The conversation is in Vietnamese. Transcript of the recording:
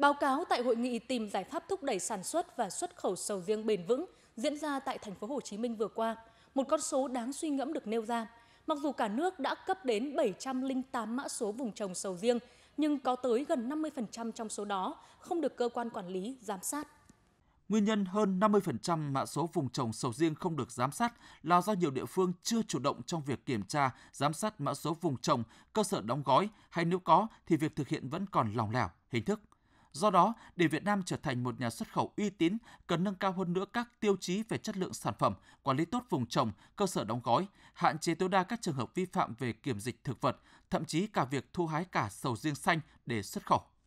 Báo cáo tại hội nghị tìm giải pháp thúc đẩy sản xuất và xuất khẩu sầu riêng bền vững diễn ra tại thành phố Hồ Chí Minh vừa qua, một con số đáng suy ngẫm được nêu ra. Mặc dù cả nước đã cấp đến 708 mã số vùng trồng sầu riêng, nhưng có tới gần 50% trong số đó không được cơ quan quản lý giám sát. Nguyên nhân hơn 50% mã số vùng trồng sầu riêng không được giám sát là do nhiều địa phương chưa chủ động trong việc kiểm tra, giám sát mã số vùng trồng, cơ sở đóng gói hay nếu có thì việc thực hiện vẫn còn lỏng lẻo, hình thức. Do đó, để Việt Nam trở thành một nhà xuất khẩu uy tín, cần nâng cao hơn nữa các tiêu chí về chất lượng sản phẩm, quản lý tốt vùng trồng, cơ sở đóng gói, hạn chế tối đa các trường hợp vi phạm về kiểm dịch thực vật, thậm chí cả việc thu hái cả sầu riêng xanh để xuất khẩu.